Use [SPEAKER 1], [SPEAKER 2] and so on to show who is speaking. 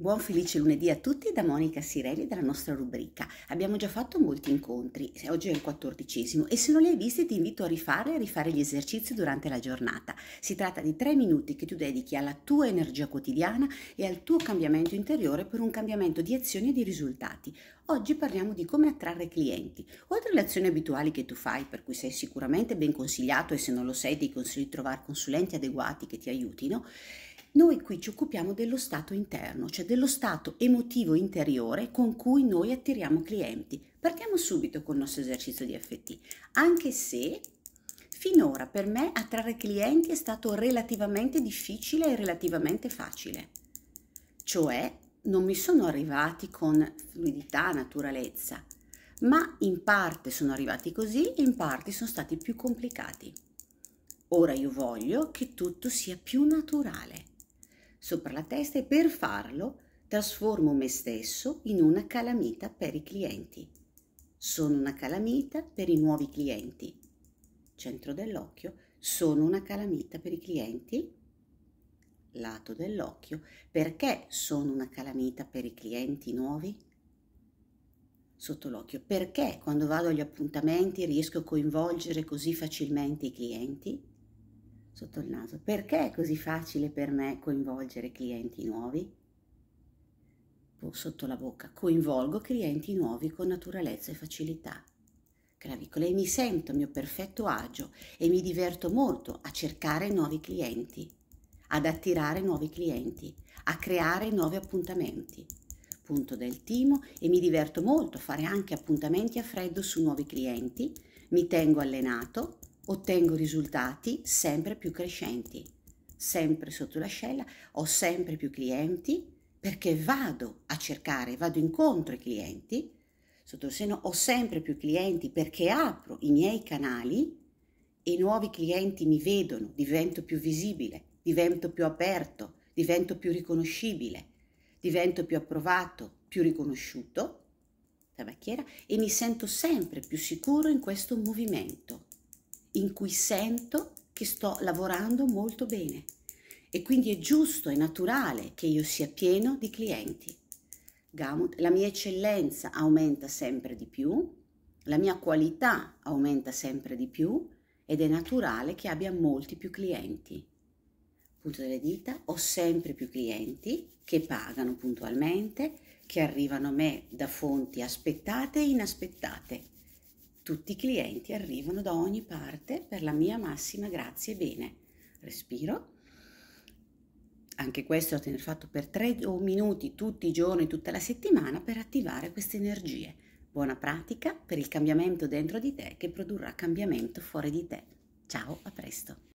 [SPEAKER 1] Buon felice lunedì a tutti da Monica Sirelli della nostra rubrica. Abbiamo già fatto molti incontri, oggi è il quattordicesimo e se non li hai visti ti invito a rifare e rifare gli esercizi durante la giornata. Si tratta di tre minuti che tu dedichi alla tua energia quotidiana e al tuo cambiamento interiore per un cambiamento di azioni e di risultati. Oggi parliamo di come attrarre clienti. Oltre alle azioni abituali che tu fai, per cui sei sicuramente ben consigliato e se non lo sei ti consiglio di trovare consulenti adeguati che ti aiutino, noi qui ci occupiamo dello stato interno, cioè dello stato emotivo interiore con cui noi attiriamo clienti. Partiamo subito col nostro esercizio di FT, anche se finora per me attrarre clienti è stato relativamente difficile e relativamente facile. Cioè non mi sono arrivati con fluidità, naturalezza, ma in parte sono arrivati così e in parte sono stati più complicati. Ora io voglio che tutto sia più naturale sopra la testa e per farlo trasformo me stesso in una calamita per i clienti. Sono una calamita per i nuovi clienti. Centro dell'occhio, sono una calamita per i clienti. Lato dell'occhio, perché sono una calamita per i clienti nuovi? Sotto l'occhio, perché quando vado agli appuntamenti riesco a coinvolgere così facilmente i clienti? sotto il naso, perché è così facile per me coinvolgere clienti nuovi? Sotto la bocca, coinvolgo clienti nuovi con naturalezza e facilità. Clavicola e mi sento a mio perfetto agio e mi diverto molto a cercare nuovi clienti, ad attirare nuovi clienti, a creare nuovi appuntamenti. Punto del timo e mi diverto molto a fare anche appuntamenti a freddo su nuovi clienti, mi tengo allenato ottengo risultati sempre più crescenti, sempre sotto l'ascella, ho sempre più clienti perché vado a cercare, vado incontro ai clienti, sotto il seno ho sempre più clienti perché apro i miei canali e i nuovi clienti mi vedono, divento più visibile, divento più aperto, divento più riconoscibile, divento più approvato, più riconosciuto, riconosciuchiera e mi sento sempre più sicuro in questo movimento in cui sento che sto lavorando molto bene e quindi è giusto e naturale che io sia pieno di clienti. Gamut, la mia eccellenza aumenta sempre di più, la mia qualità aumenta sempre di più ed è naturale che abbia molti più clienti. Punto delle dita, ho sempre più clienti che pagano puntualmente, che arrivano a me da fonti aspettate e inaspettate tutti i clienti arrivano da ogni parte per la mia massima grazie e bene. Respiro. Anche questo lo tenere fatto per 3 minuti tutti i giorni, tutta la settimana per attivare queste energie. Buona pratica per il cambiamento dentro di te che produrrà cambiamento fuori di te. Ciao, a presto.